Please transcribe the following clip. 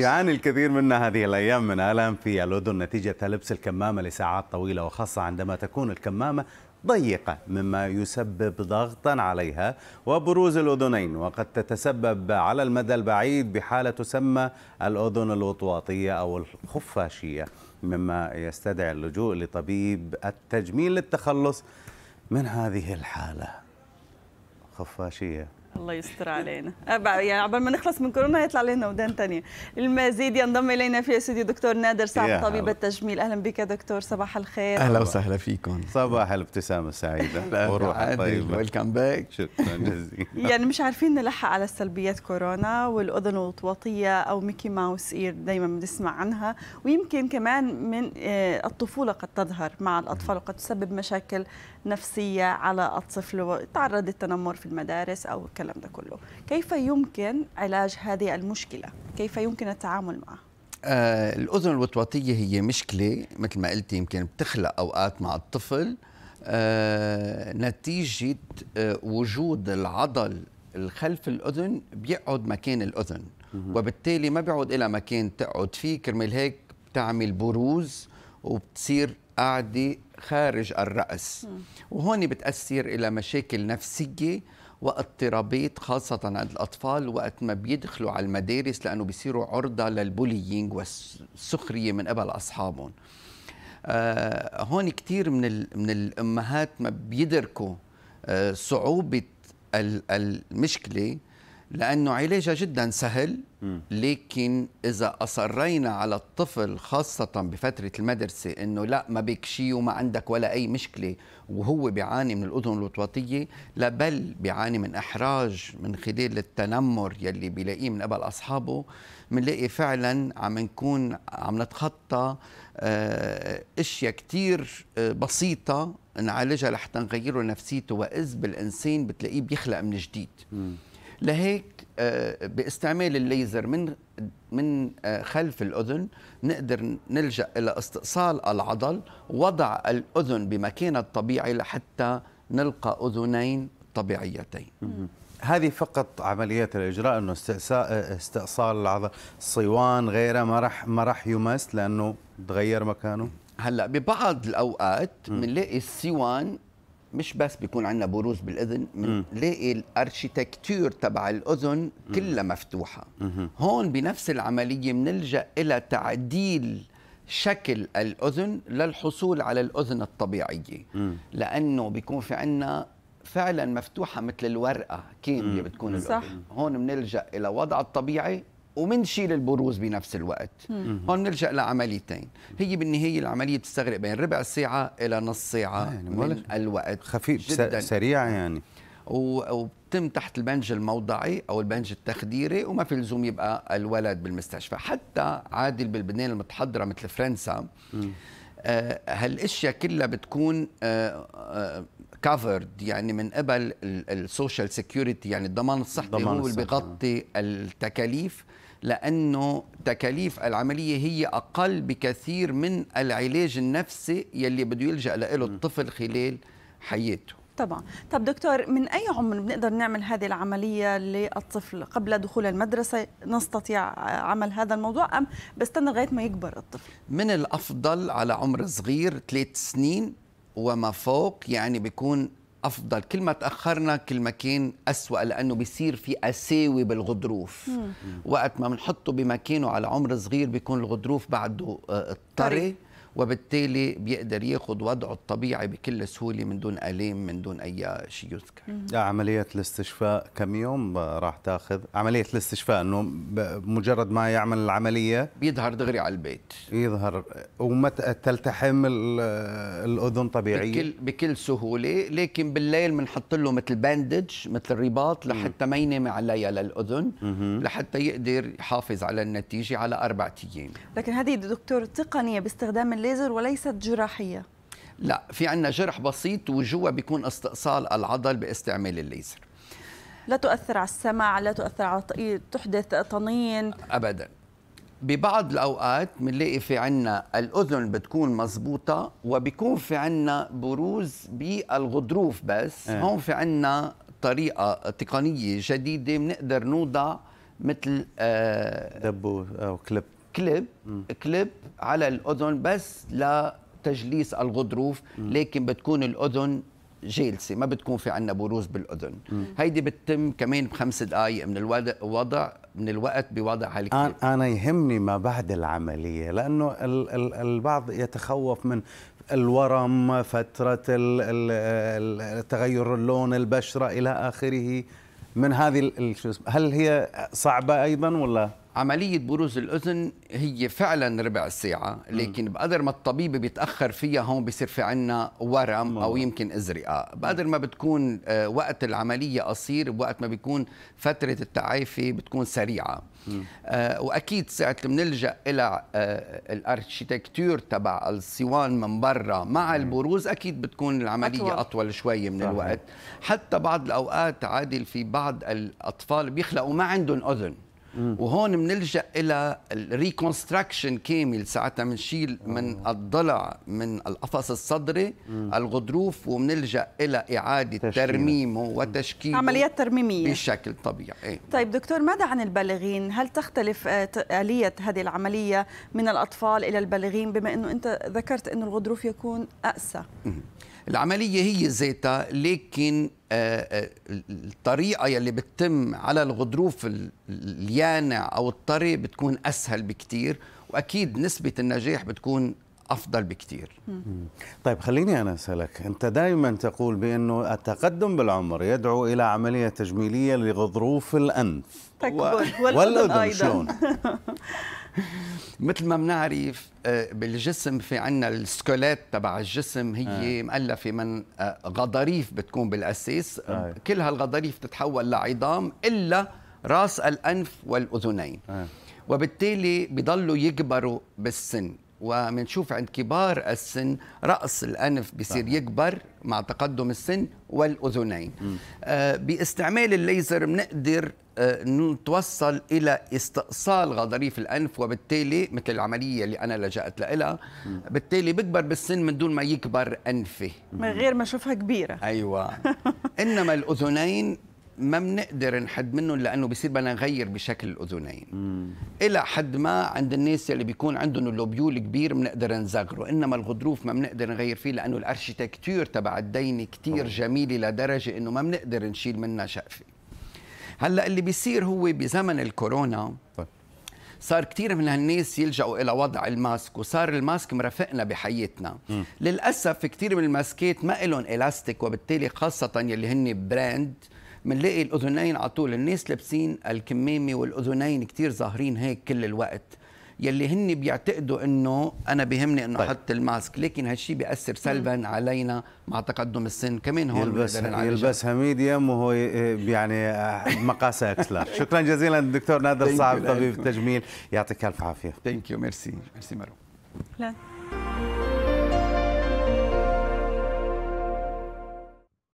يعاني الكثير منا هذه الأيام من الام في الأذن نتيجة لبس الكمامة لساعات طويلة وخاصة عندما تكون الكمامة ضيقة مما يسبب ضغطا عليها وبروز الأذنين وقد تتسبب على المدى البعيد بحالة تسمى الأذن الوطواطية أو الخفاشية مما يستدعي اللجوء لطبيب التجميل للتخلص من هذه الحالة خفاشية الله يستر علينا يعني عبر ما نخلص من كورونا يطلع لنا ودان ثانيه المزيد ينضم الينا في استوديو دكتور نادر سعد طبيب التجميل اهلا بك دكتور صباح الخير اهلا وسهلا فيكم صباح الابتسامه السعيده وروح طيبه ويلكم باك شكرا جزيلا يعني مش عارفين نلحق على سلبيات كورونا والاذن الوطوطية او ميكي ماوس اير دائما بنسمع عنها ويمكن كمان من آه، الطفوله قد تظهر مع الاطفال وقد تسبب مشاكل نفسيه على الطفل تعرض للتنمر في المدارس او الكلام ده كله كيف يمكن علاج هذه المشكلة كيف يمكن التعامل معها آه الأذن الوطواطية هي مشكلة مثل ما قلتي يمكن بتخلق أوقات مع الطفل آه نتيجة آه وجود العضل الخلف الأذن بيقعد مكان الأذن وبالتالي ما بيعود إلى مكان تقعد فيه كرمال هيك بتعمل بروز وبتصير قاعدة خارج الرأس وهون بتأثر إلى مشاكل نفسية واضطرابات خاصة عند الأطفال وقت ما بيدخلوا على المدارس لأنه بيصيروا عرضة للبولينج والسخرية من قبل أصحابهم آه، هون كثير من, من الأمهات ما بيدركوا آه، صعوبة المشكلة لأنه علاجها جدا سهل لكن إذا أصرينا على الطفل خاصة بفترة المدرسة أنه لا ما بك شيء وما عندك ولا أي مشكلة وهو بيعاني من الأذن الوطواطية لا بل بيعاني من إحراج من خلال التنمر يلي بيلاقيه من قبل أصحابه بنلاقي فعلا عم نكون عم نتخطى آه، اشياء كثير آه، بسيطه نعالجها لحتى نغير نفسيته واذ بالانسان بتلاقيه بيخلق من جديد م. لهيك آه، باستعمال الليزر من من آه، خلف الاذن نقدر نلجا الى استئصال العضل وضع الاذن بمكانها الطبيعي لحتى نلقى اذنين طبيعيتين هذه فقط عمليات الاجراء انه آه، استئصال العضل الصيوان غيره ما راح ما راح يمس لانه تغير مكانه هلا ببعض الاوقات بنلاقي السيوان مش بس بيكون عندنا بروز بالاذن بنلاقي الاركيتكتور تبع الاذن كلها مفتوحه مم. هون بنفس العمليه بنلجا الى تعديل شكل الاذن للحصول على الاذن الطبيعيه لانه بيكون في عندنا فعلا مفتوحه مثل الورقه كامله بتكون صح. هون بنلجا الى وضع الطبيعي ومنشيل البروز بنفس الوقت هون بنلجا لعمليتين هي بالنهايه العمليه بتستغرق بين ربع ساعه الى نص ساعه يعني من الوقت خفيف جدا سريع يعني وبتم تحت البنج الموضعي او البنج التخديري وما في لزوم يبقى الولد بالمستشفى حتى عادل بالبنان المتحضره مثل فرنسا آه هالاشياء كلها بتكون كفرد آه آه يعني من قبل السوشيال سيكيورتي يعني الضمان الصحي هو اللي بيغطي التكاليف لأنه تكاليف العملية هي أقل بكثير من العلاج النفسي يلي بده يلجأ له الطفل خلال حياته طبعا طب دكتور من أي عمر بنقدر نعمل هذه العملية للطفل قبل دخول المدرسة نستطيع عمل هذا الموضوع أم بستنى لغاية ما يكبر الطفل من الأفضل على عمر صغير ثلاث سنين وما فوق يعني بيكون افضل كل ما تاخرنا كل ما كان اسوا لانه بيصير في اساوي بالغضروف مم. وقت ما بنحطه بمكانه على عمر صغير بيكون الغضروف بعده اضطري آه، وبالتالي بيقدر ياخذ وضعه الطبيعي بكل سهوله من دون الام من دون اي شيء يذكر عمليه الاستشفاء كم يوم راح تاخذ عمليه الاستشفاء انه مجرد ما يعمل العمليه بيظهر دغري على البيت يظهر ومتى تلتحم الاذن طبيعيه بكل بكل سهوله لكن بالليل بنحط له مثل باندج مثل رباط لحتى ما ينام عليها للاذن لحتى يقدر يحافظ على النتيجه على اربع ايام لكن هذه دكتور تقنيه باستخدام بالليزر وليست جراحيه لا في عندنا جرح بسيط وجوا بيكون استئصال العضل باستعمال الليزر لا تؤثر على السمع لا تؤثر على تحدث طنين ابدا ببعض الاوقات بنلاقي في عنا الاذن بتكون مزبوطه وبيكون في عنا بروز بالغضروف بس أه. هون في عنا طريقه تقنيه جديده بنقدر نوضع مثل آه دبوس او كليب كليب كليب على الاذن بس لتجليس الغضروف لكن بتكون الاذن جالسه ما بتكون في عندنا بروز بالاذن هيدي بتتم كمان بخمس دقائق من الوضع من الوقت بوضع هالكليب انا يهمني ما بعد العمليه لانه البعض يتخوف من الورم فتره تغير اللون البشره الى اخره من هذه هل هي صعبه ايضا ولا عملية بروز الأذن هي فعلا ربع ساعة لكن بقدر ما الطبيب بيتأخر فيها هون بصير في عنا ورم أو يمكن إزرقاء بقدر ما بتكون آه، وقت العملية قصير وقت ما بيكون فترة التعافي بتكون سريعة آه، وأكيد ساعة اللي بنلجأ إلى آه، الأرشيتكتور تبع الصوان من برا مع البروز أكيد بتكون العملية أطول, شوية شوي من الوقت حتى بعض الأوقات عادل في بعض الأطفال بيخلقوا ما عندهم أذن وهون بنلجا الى الريكونستراكشن كامل ساعتها بنشيل آه. من الضلع من القفص الصدري الغضروف وبنلجا الى اعاده تشكيل. ترميمه وتشكيله عمليات ترميميه بشكل طبيعي إيه؟ طيب دكتور ماذا عن البالغين هل تختلف آه، اليه هذه العمليه من الاطفال الى البالغين بما انه انت ذكرت انه الغضروف يكون اقسى العمليه هي ذاتها لكن الطريقه يلي بتتم على الغضروف اليانع او الطري بتكون اسهل بكتير واكيد نسبه النجاح بتكون افضل بكثير طيب خليني انا اسالك انت دائما تقول بانه التقدم بالعمر يدعو الى عمليه تجميليه لغضروف الانف تكبر والاذن شلون مثل ما بنعرف آه، بالجسم في عندنا السكوليت تبع الجسم هي آه. مؤلفه من آه، غضاريف بتكون بالاساس آه. كل هالغضاريف تتحول لعظام الا راس الانف والاذنين آه. وبالتالي بضلوا يكبروا بالسن ومنشوف عند كبار السن رأس الأنف بصير يكبر مع تقدم السن والأذنين آه باستعمال الليزر بنقدر آه، نتوصل الى استئصال غضاريف الانف وبالتالي مثل العمليه اللي انا لجأت لها بالتالي بكبر بالسن من دون ما يكبر انفي من غير ما اشوفها كبيره ايوه انما الاذنين ما بنقدر نحد منهم لانه بصير بدنا نغير بشكل الاذنين الى حد ما عند الناس اللي بيكون عندهم اللوبيول كبير بنقدر نصغره انما الغضروف ما بنقدر نغير فيه لانه الاركيتكتور تبع الدين كثير جميله لدرجه انه ما بنقدر نشيل منها شقفه هلا اللي بيصير هو بزمن الكورونا طيب. صار كثير من هالناس يلجأوا إلى وضع الماسك وصار الماسك مرافقنا بحياتنا للأسف كثير من الماسكات ما لهم إلاستيك وبالتالي خاصة يلي هن براند بنلاقي الأذنين على طول الناس لابسين الكمامة والأذنين كثير ظاهرين هيك كل الوقت يلي هن بيعتقدوا انه انا بهمني انه طيب. احط الماسك لكن هالشيء بياثر سلبا علينا مع تقدم السن كمان هون يلبس يلبسها ميديوم وهو يعني آه، مقاسه اكسلا شكرا جزيلا الدكتور نادر صعب طبيب التجميل يعطيك الف عافيه ثانك يو ميرسي ميرسي مرو